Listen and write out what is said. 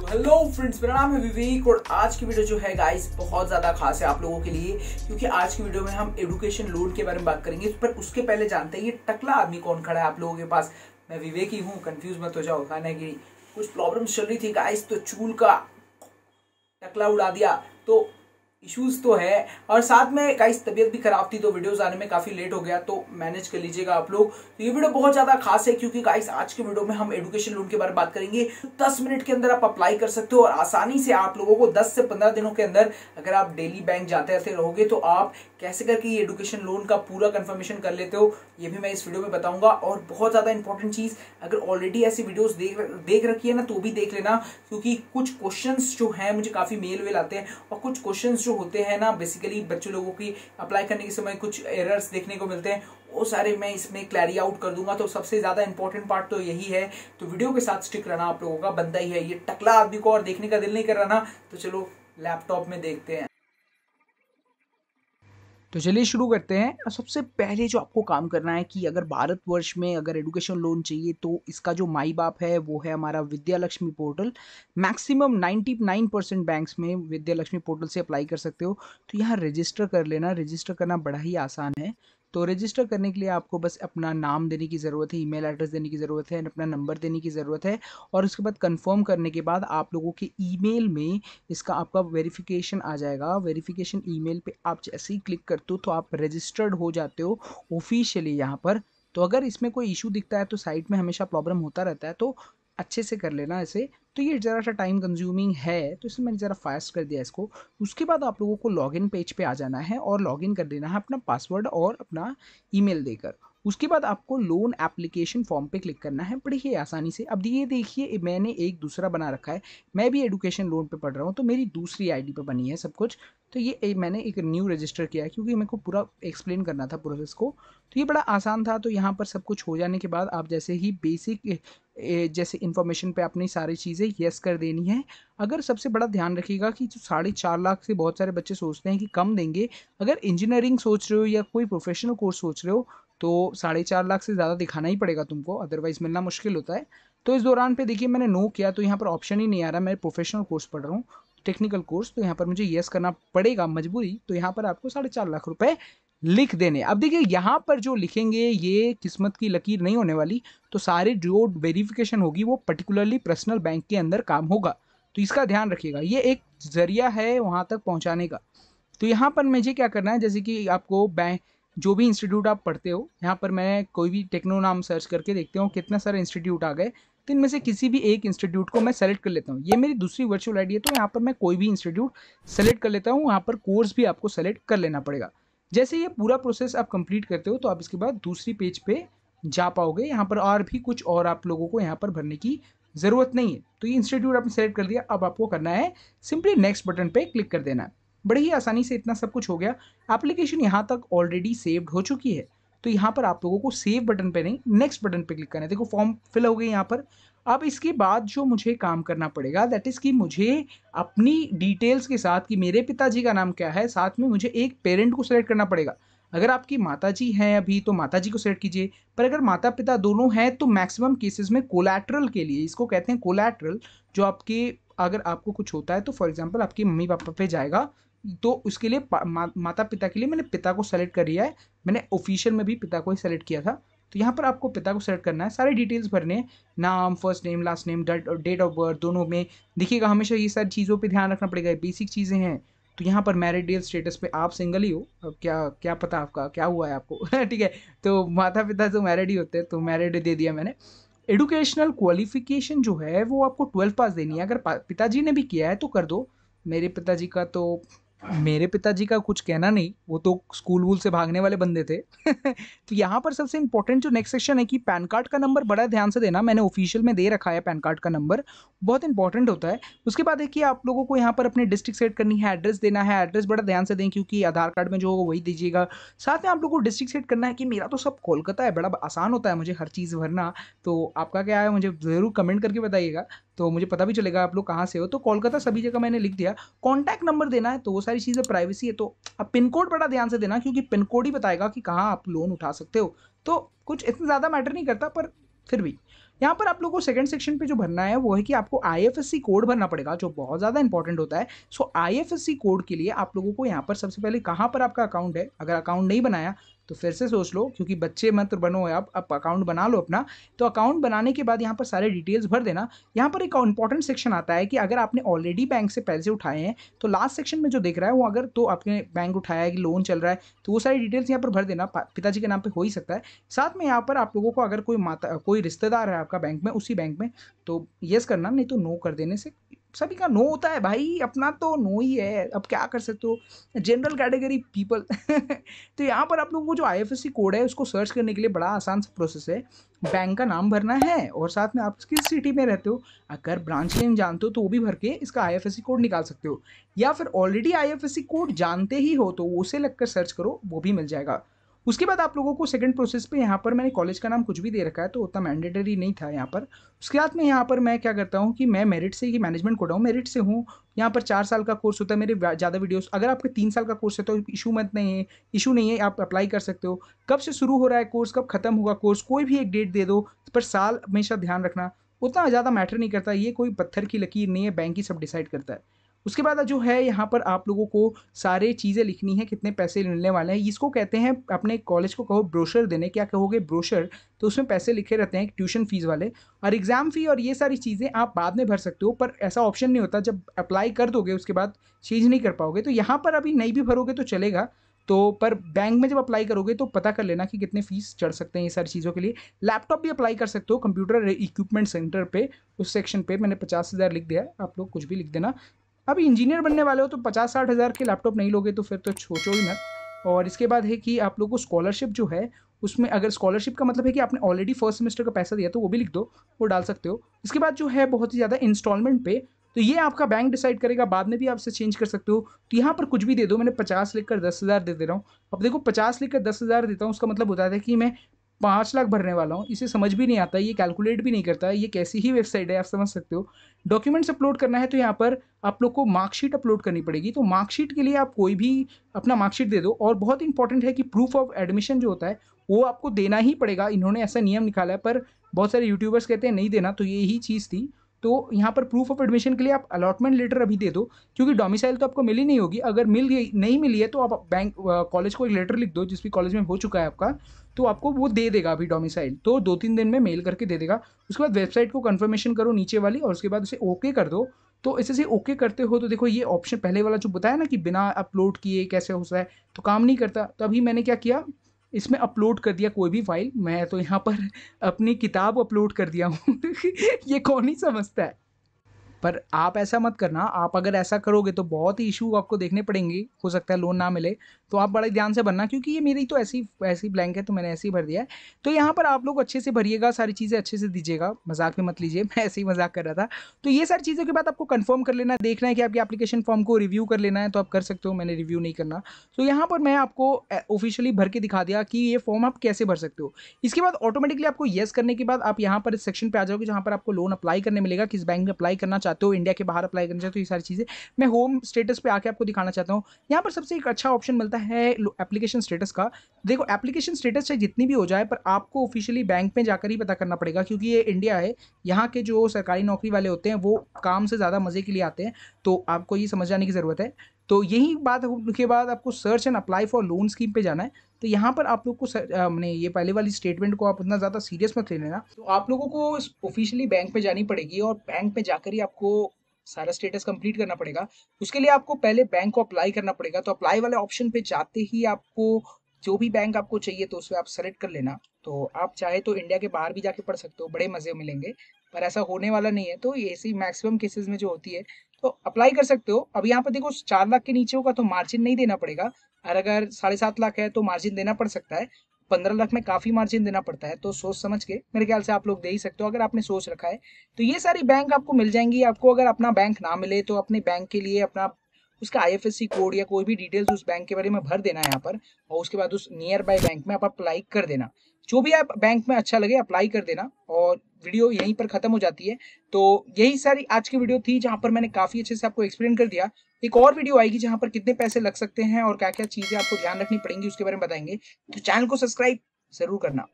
hello friends मेरा नाम है विवेक और आज की वीडियो जो है गाइस बहुत ज़्यादा खास है आप लोगों के लिए क्योंकि आज की वीडियो में हम एडुकेशन लोन के बारे में बात करेंगे पर उसके पहले जानते हैं ये टकला आदमी कौन खड़ा है आप लोगों के पास मैं विवेक ही हूँ कंफ्यूज मत हो जाओ कहने की कुछ प्रॉब्लम चल रही थी गाइस तो चूल का टकला उड़ा दिया तो इश्यूज तो है और साथ में गाइस तबीयत भी खराब थी तो वीडियोस आने में काफी लेट हो गया तो मैनेज कर लीजिएगा आप लोग तो ये वीडियो बहुत ज्यादा खास है क्योंकि गाइस आज के वीडियो में हम एजुकेशन लोन के बारे में बात करेंगे दस मिनट के अंदर आप अप्लाई कर सकते हो और आसानी से आप लोगों को दस से पंद्रह दिनों के अंदर अगर आप डेली बैंक जाते रहते रहोगे तो आप कैसे करके ये एडुकेशन लोन का पूरा कंफर्मेशन कर लेते हो ये भी मैं इस वीडियो में बताऊंगा और बहुत ज़्यादा इंपॉर्टेंट चीज़ अगर ऑलरेडी ऐसी वीडियोस देख देख रखी है ना तो भी देख लेना क्योंकि कुछ क्वेश्चंस जो हैं मुझे काफ़ी मेल वेल आते हैं और कुछ क्वेश्चंस जो जो होते हैं ना बेसिकली बच्चों लोगों की अप्लाई करने के समय कुछ एरर्स देखने को मिलते हैं वो सारे मैं इसमें क्लैरी आउट कर दूंगा तो सबसे ज़्यादा इंपॉर्टेंट पार्ट तो यही है तो वीडियो के साथ स्टिक रहना आप लोगों का बनता ही है ये टकला आदमी को और देखने का दिल नहीं कर रहा ना तो चलो लैपटॉप में देखते हैं तो चलिए शुरू करते हैं सबसे पहले जो आपको काम करना है कि अगर भारतवर्ष में अगर एडुकेशन लोन चाहिए तो इसका जो माई बाप है वो है हमारा Vidyalakshmi portal maximum 99 percent banks में विद्यालक्ष्मी पोर्टल से अप्लाई कर सकते हो तो यहाँ रजिस्टर कर लेना रजिस्टर करना बड़ा ही आसान है तो रजिस्टर करने के लिए आपको बस अपना नाम देने की ज़रूरत है ईमेल एड्रेस देने की ज़रूरत है अपना नंबर देने की ज़रूरत है और उसके बाद कंफर्म करने के बाद आप लोगों के ईमेल में इसका आपका वेरिफिकेशन आ जाएगा वेरिफिकेशन ईमेल पे आप जैसे ही क्लिक करते हो तो आप रजिस्टर्ड हो जाते हो ऑफिशियली यहाँ पर तो अगर इसमें कोई इशू दिखता है तो साइट में हमेशा प्रॉब्लम होता रहता है तो अच्छे से कर लेना ऐसे तो ये ज़रा सा टाइम कंज्यूमिंग है तो इसमें मैंने ज़रा फास्ट कर दिया इसको उसके बाद आप लोगों को लॉगिन पेज पे आ जाना है और लॉगिन कर देना है अपना पासवर्ड और अपना ईमेल देकर उसके बाद आपको लोन एप्लीकेशन फॉर्म पे क्लिक करना है बड़ी ही आसानी से अब ये देखिए मैंने एक दूसरा बना रखा है मैं भी एडुकेशन लोन पे पढ़ रहा हूँ तो मेरी दूसरी आईडी पे बनी है सब कुछ तो ये ए, मैंने एक न्यू रजिस्टर किया है क्योंकि मेरे को पूरा एक्सप्लेन करना था प्रोसेस को तो ये बड़ा आसान था तो यहाँ पर सब कुछ हो जाने के बाद आप जैसे ही बेसिक जैसे इन्फॉर्मेशन पे अपनी सारी चीज़ें येस कर देनी है अगर सबसे बड़ा ध्यान रखिएगा कि जो साढ़े चार लाख से बहुत सारे बच्चे सोचते हैं कि कम देंगे अगर इंजीनियरिंग सोच रहे हो या कोई प्रोफेशनल कोर्स सोच रहे हो तो साढ़े चार लाख से ज़्यादा दिखाना ही पड़ेगा तुमको अदरवाइज़ मिलना मुश्किल होता है तो इस दौरान पे देखिए मैंने नो किया तो यहाँ पर ऑप्शन ही नहीं आ रहा मैं प्रोफेशनल कोर्स पढ़ रहा हूँ टेक्निकल कोर्स तो यहाँ पर मुझे येस करना पड़ेगा मजबूरी तो यहाँ पर आपको साढ़े चार लाख रुपये लिख देने अब देखिए यहाँ पर जो लिखेंगे ये किस्मत की लकीर नहीं होने वाली तो सारे जो वेरिफिकेशन होगी वो पर्टिकुलरली पर्सनल बैंक के अंदर काम होगा तो इसका ध्यान रखिएगा ये एक जरिया है वहाँ तक पहुँचाने का तो यहाँ पर मुझे क्या करना है जैसे कि आपको बैंक जो भी इंस्टीट्यूट आप पढ़ते हो यहाँ पर मैं कोई भी टेक्नो नाम सर्च करके देखते हूँ कितना सारे इंस्टीट्यूट आ गए तो इनमें से किसी भी एक इंस्टीट्यूट को मैं सेलेक्ट कर लेता हूँ ये मेरी दूसरी वर्चुअल आईडी है तो यहाँ पर मैं कोई भी इंस्टीट्यूट सेलेक्ट कर लेता हूँ यहाँ पर कोर्स भी आपको सेलेक्ट कर लेना पड़ेगा जैसे ये पूरा प्रोसेस आप कंप्लीट करते हो तो आप इसके बाद दूसरी पेज पे जा पाओगे यहाँ पर और भी कुछ और आप लोगों को यहाँ पर भरने की ज़रूरत नहीं है तो ये इंस्टीट्यूट आपने सेलेक्ट कर दिया अब आपको करना है सिंपली नेक्स्ट बटन पर क्लिक कर देना है बड़े ही आसानी से इतना सब कुछ हो गया एप्लीकेशन यहाँ तक ऑलरेडी सेव्ड हो चुकी है तो यहाँ पर आप लोगों को सेव बटन पे नहीं नेक्स्ट बटन पे क्लिक करना है देखो फॉर्म फिल हो गई यहाँ पर अब इसके बाद जो मुझे काम करना पड़ेगा दैट इज़ कि मुझे अपनी डिटेल्स के साथ कि मेरे पिताजी का नाम क्या है साथ में मुझे एक पेरेंट को सेलेक्ट करना पड़ेगा अगर आपकी माता जी हैं अभी तो माता जी को सेलेक्ट कीजिए पर अगर माता पिता दोनों हैं तो मैक्सिमम केसेस में कोलेट्रल के लिए इसको कहते हैं कोलेट्रल जो आपके अगर आपको कुछ होता है तो फॉर एग्जाम्पल आपके मम्मी पापा पे जाएगा तो उसके लिए मा, माता पिता के लिए मैंने पिता को सेलेक्ट कर लिया है मैंने ऑफिशियल में भी पिता को ही सेलेक्ट किया था तो यहाँ पर आपको पिता को सेलेक्ट करना है सारे डिटेल्स भरने हैं नाम first name last name date of birth दोनों में देखिएगा हमेशा ये सारी चीज़ों पर ध्यान रखना पड़ेगा बेसिक चीज़ें हैं तो यहाँ पर मैरिड डेल स्टेटस पे आप सिंगल ही हो अब क्या क्या पता आपका क्या हुआ है आपको ठीक है तो माता पिता तो मैरिड ही होते हैं तो मैरिड दे दिया मैंने एडुकेशनल क्वालिफिकेशन जो है वो आपको ट्वेल्थ पास देनी है अगर पिताजी ने भी किया है तो कर दो मेरे पिताजी का तो मेरे पिताजी का कुछ कहना नहीं वो तो स्कूल वूल से भागने वाले बंदे थे तो यहाँ पर सबसे इंपॉर्टेंट जो नेक्स्ट सेक्शन है कि पैन कार्ड का नंबर बड़ा ध्यान से देना मैंने ऑफिशियल में दे रखा है पैन कार्ड का नंबर बहुत इंपॉर्टेंट होता है उसके बाद देखिए आप लोगों को यहाँ पर अपने डिस्ट्रिक्ट सेट करनी है एड्रेस देना है एड्रेस बड़ा ध्यान से दें क्योंकि आधार कार्ड में जो होगा वही दीजिएगा साथ में आप लोग को डिस्ट्रिक्ट सेट करना है कि मेरा तो सब कोलकाता है बड़ा आसान होता है मुझे हर चीज़ भरना तो आपका क्या है मुझे ज़रूर कमेंट करके बताइएगा तो मुझे पता भी चलेगा आप लोग कहाँ से हो तो कोलकाता सभी जगह मैंने लिख दिया कॉन्टैक्ट नंबर देना है तो वो सारी चीज़ें प्राइवेसी है तो अब पिन कोड बड़ा ध्यान से देना क्योंकि पिन कोड ही बताएगा कि कहाँ आप लोन उठा सकते हो तो कुछ इतना ज़्यादा मैटर नहीं करता पर फिर भी यहाँ पर आप लोगों को सेकंड सेक्शन पे जो भरना है वो है कि आपको आईएफएससी कोड भरना पड़ेगा जो बहुत ज़्यादा इंपॉर्टेंट होता है सो आईएफएससी कोड के लिए आप लोगों को यहाँ पर सबसे पहले कहाँ पर आपका अकाउंट है अगर अकाउंट नहीं बनाया तो फिर से सोच लो क्योंकि बच्चे मंत्र बनो आप अब अकाउंट बना लो अपना तो अकाउंट बनाने के बाद यहाँ पर सारे डिटेल्स भर देना यहाँ पर एक इंपॉर्टेंट सेक्शन आता है कि अगर आपने ऑलरेडी बैंक से पैसे उठाए हैं तो लास्ट सेक्शन में जो देख रहा है वो अगर तो आपने बैंक उठाया है कि लोन चल रहा है तो वो सारी डिटेल्स यहाँ पर भर देना पिताजी के नाम पर हो ही सकता है साथ में यहाँ पर आप लोगों को अगर कोई माता कोई रिश्तेदार है आपका बैंक में उसी बैंक में तो येस करना नहीं तो नो कर देने से सभी का नो होता है भाई अपना तो नो ही है अब क्या कर सकते हो जनरल कैटेगरी पीपल तो यहाँ पर आप लोगों को जो आई कोड है उसको सर्च करने के लिए बड़ा आसान सा प्रोसेस है बैंक का नाम भरना है और साथ में आप किस सिटी में रहते हो अगर ब्रांच नेम जानते हो तो वो भी भर के इसका आई कोड निकाल सकते हो या फिर ऑलरेडी आई कोड जानते ही हो तो उसे लगकर सर्च करो वो भी मिल जाएगा उसके बाद आप लोगों को सेकंड प्रोसेस पे यहाँ पर मैंने कॉलेज का नाम कुछ भी दे रखा है तो उतना मैंडेटरी नहीं था यहाँ पर उसके बाद में यहाँ पर मैं क्या करता हूँ कि मैं मेरिट से ही मैनेजमेंट कोटा हूँ मेरिट से हूँ यहाँ पर चार साल का कोर्स होता है मेरे ज़्यादा वीडियोस अगर आपके तीन साल का कोर्स है तो इशू मत नहीं है इशू नहीं है आप अप्लाई कर सकते हो कब से शुरू हो रहा है कोर्स कब खत्म होगा कोर्स कोई भी एक डेट दे दो पर साल हमेशा ध्यान रखना उतना ज़्यादा मैटर नहीं करता ये कोई पत्थर की लकीर नहीं है बैंक ही सब डिसाइड करता है उसके बाद जो है यहाँ पर आप लोगों को सारे चीज़ें लिखनी है कितने पैसे मिलने वाले हैं इसको कहते हैं अपने कॉलेज को कहो ब्रोशर देने क्या कहोगे ब्रोशर तो उसमें पैसे लिखे रहते हैं ट्यूशन फ़ीस वाले और एग्ज़ाम फ़ी और ये सारी चीज़ें आप बाद में भर सकते हो पर ऐसा ऑप्शन नहीं होता जब अप्लाई कर दोगे उसके बाद चीज़ नहीं कर पाओगे तो यहाँ पर अभी नहीं भी भरोगे तो चलेगा तो पर बैंक में जब अप्लाई करोगे तो पता कर लेना कि कितने फीस चढ़ सकते हैं ये सारी चीज़ों के लिए लैपटॉप भी अप्लाई कर सकते हो कंप्यूटर इक्विपमेंट सेंटर पे उस सेक्शन पे मैंने पचास हज़ार लिख दिया आप लोग कुछ भी लिख देना अब इंजीनियर बनने वाले हो तो पचास साठ हज़ार के लैपटॉप नहीं लोगे तो फिर तो सोचो ही मत और इसके बाद है कि आप लोग को स्कॉलरशिप जो है उसमें अगर स्कॉलरशिप का मतलब है कि आपने ऑलरेडी फर्स्ट सेमेस्टर का पैसा दिया तो वो भी लिख दो वो डाल सकते हो इसके बाद जो है बहुत ही ज़्यादा इंस्टॉलमेंट पे तो ये आपका बैंक डिसाइड करेगा बाद में भी आप इसे चेंज कर सकते हो तो यहाँ पर कुछ भी दे दो मैंने पचास लिख कर दस हज़ार दे दे रहा हूँ अब देखो पचास लिख कर दस हज़ार देता हूँ उसका मतलब बता दें कि मैं पाँच लाख भरने वाला हूँ इसे समझ भी नहीं आता ये कैलकुलेट भी नहीं करता ये कैसी ही वेबसाइट है आप समझ सकते हो डॉक्यूमेंट्स अपलोड करना है तो यहाँ पर आप लोग को मार्कशीट अपलोड करनी पड़ेगी तो मार्कशीट के लिए आप कोई भी अपना मार्कशीट दे दो और बहुत इंपॉर्टेंट है कि प्रूफ ऑफ एडमिशन जो होता है वो आपको देना ही पड़ेगा इन्होंने ऐसा नियम निकाला है पर बहुत सारे यूट्यूबर्स कहते हैं नहीं देना तो यही चीज़ थी तो यहाँ पर प्रूफ ऑफ एडमिशन के लिए आप अलॉटमेंट लेटर अभी दे दो क्योंकि डोमिसाइल तो आपको मिली नहीं होगी अगर मिल गई नहीं मिली है तो आप बैंक कॉलेज को एक लेटर लिख दो जिस भी कॉलेज में हो चुका है आपका तो आपको वो दे देगा अभी डोमिसाइल तो दो तीन दिन में मेल करके दे देगा उसके बाद वेबसाइट को कन्फर्मेशन करो नीचे वाली और उसके बाद उसे ओके कर दो तो इसे से ओके करते हो तो देखो ये ऑप्शन पहले वाला जो बताया ना कि बिना अपलोड किए कैसे हो सकता है तो काम नहीं करता तो अभी मैंने क्या किया इसमें अपलोड कर दिया कोई भी फाइल मैं तो यहाँ पर अपनी किताब अपलोड कर दिया हूँ ये कौन ही समझता है पर आप ऐसा मत करना आप अगर ऐसा करोगे तो बहुत ही इशू आपको देखने पड़ेंगे हो सकता है लोन ना मिले तो आप बड़े ध्यान से भरना क्योंकि ये मेरी तो ऐसी ऐसी ब्लैंक है तो मैंने ऐसे ही भर दिया है तो यहाँ पर आप लोग अच्छे से भरिएगा सारी चीज़ें अच्छे से दीजिएगा मजाक में मत लीजिए मैं ऐसे ही मजाक कर रहा था तो ये सारी चीज़ों के बाद आपको कन्फर्म कर लेना देखना है कि आपकी एप्लीकेशन फॉर्म को रिव्यू कर लेना है तो आप कर सकते हो मैंने रिव्यू नहीं करना तो यहाँ पर मैं आपको ऑफिशियली भर के दिखा दिया कि ये फॉर्म आप कैसे भर सकते हो इसके बाद ऑटोमेटिकली आपको येस करने के बाद आप यहाँ पर इस सेक्शन पर आ जाओगे जहाँ पर आपको लोन अप्लाई करने मिलेगा किस बैंक में अप्लाई करना चाहिए चाहते हो इंडिया के बाहर अप्लाई करना चाहते हो ये सारी चीज़ें मैं होम स्टेटस पे आके आपको दिखाना चाहता हूँ यहाँ पर सबसे एक अच्छा ऑप्शन मिलता है एप्लीकेशन स्टेटस का देखो एप्लीकेशन स्टेटस चाहे जितनी भी हो जाए पर आपको ऑफिशियली बैंक में जाकर ही पता करना पड़ेगा क्योंकि ये इंडिया है यहाँ के जो सरकारी नौकरी वाले होते हैं वो काम से ज़्यादा मज़े के लिए आते हैं तो आपको ये समझ जाने की ज़रूरत है तो यही बात उनके बाद आपको search and apply for loan scheme पे जाना है तो यहाँ पर आप लोग को मैंने ये पहले वाली स्टेटमेंट को आप उतना ज़्यादा सीरियस मत ले लेना तो आप लोगों को ऑफिशियली बैंक पे जानी पड़ेगी और बैंक पे जाकर ही आपको सारा स्टेटस कंप्लीट करना पड़ेगा उसके लिए आपको पहले बैंक को अप्लाई करना पड़ेगा तो अप्लाई वाले ऑप्शन पे जाते ही आपको जो भी बैंक आपको चाहिए तो उसमें आप सेलेक्ट कर लेना तो आप चाहे तो इंडिया के बाहर भी जाके पढ़ सकते हो बड़े मज़े मिलेंगे पर ऐसा होने वाला नहीं है तो ऐसी मैक्सिमम केसेस में जो होती है तो अप्लाई कर सकते हो अब यहाँ पर देखो चार लाख के नीचे होगा तो मार्जिन नहीं देना पड़ेगा और अगर साढ़े सात लाख है तो मार्जिन देना पड़ सकता है पंद्रह लाख में काफी मार्जिन देना पड़ता है तो सोच समझ के मेरे ख्याल से आप लोग दे ही सकते हो अगर आपने सोच रखा है तो ये सारी बैंक आपको मिल जाएंगी आपको अगर अपना बैंक ना मिले तो अपने बैंक के लिए अपना उसका आई कोड या कोई भी डिटेल्स उस बैंक के बारे में भर देना है यहाँ पर और उसके बाद उस नियर बाय बैंक में आप अप्लाई कर देना जो भी आप बैंक में अच्छा लगे अप्लाई कर देना और वीडियो यहीं पर खत्म हो जाती है तो यही सारी आज की वीडियो थी जहां पर मैंने काफी अच्छे से आपको एक्सप्लेन कर दिया एक और वीडियो आएगी जहां पर कितने पैसे लग सकते हैं और क्या क्या चीजें आपको ध्यान रखनी पड़ेंगी उसके बारे में बताएंगे तो चैनल को सब्सक्राइब जरूर करना